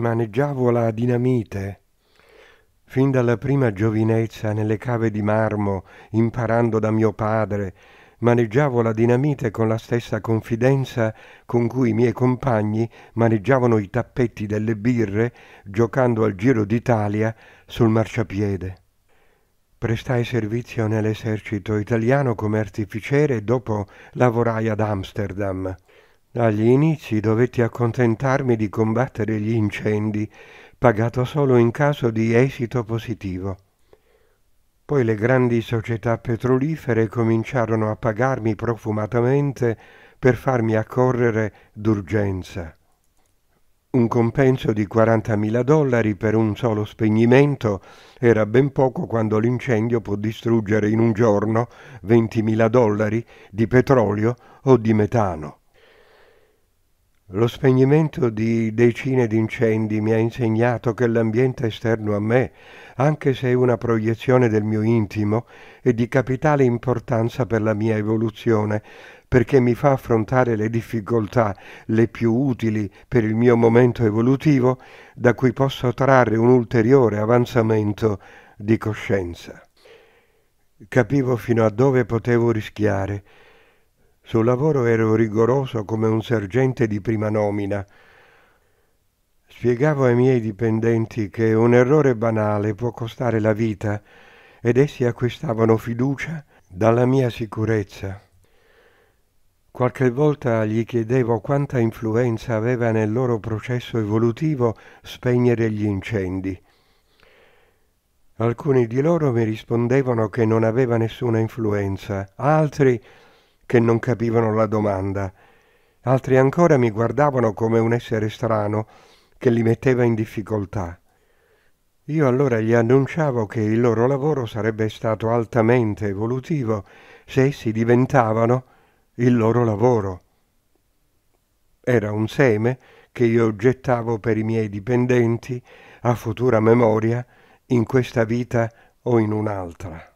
maneggiavo la dinamite. Fin dalla prima giovinezza nelle cave di marmo, imparando da mio padre, maneggiavo la dinamite con la stessa confidenza con cui i miei compagni maneggiavano i tappetti delle birre giocando al Giro d'Italia sul marciapiede. Prestai servizio nell'esercito italiano come artificiere e dopo lavorai ad Amsterdam. Agli inizi dovetti accontentarmi di combattere gli incendi, pagato solo in caso di esito positivo. Poi le grandi società petrolifere cominciarono a pagarmi profumatamente per farmi accorrere d'urgenza. Un compenso di 40.000 dollari per un solo spegnimento era ben poco quando l'incendio può distruggere in un giorno 20.000 dollari di petrolio o di metano. Lo spegnimento di decine di incendi mi ha insegnato che l'ambiente esterno a me, anche se è una proiezione del mio intimo, è di capitale importanza per la mia evoluzione, perché mi fa affrontare le difficoltà le più utili per il mio momento evolutivo, da cui posso trarre un ulteriore avanzamento di coscienza. Capivo fino a dove potevo rischiare sul lavoro ero rigoroso come un sergente di prima nomina. Spiegavo ai miei dipendenti che un errore banale può costare la vita ed essi acquistavano fiducia dalla mia sicurezza. Qualche volta gli chiedevo quanta influenza aveva nel loro processo evolutivo spegnere gli incendi. Alcuni di loro mi rispondevano che non aveva nessuna influenza, altri che non capivano la domanda. Altri ancora mi guardavano come un essere strano che li metteva in difficoltà. Io allora gli annunciavo che il loro lavoro sarebbe stato altamente evolutivo se essi diventavano il loro lavoro. Era un seme che io gettavo per i miei dipendenti a futura memoria in questa vita o in un'altra.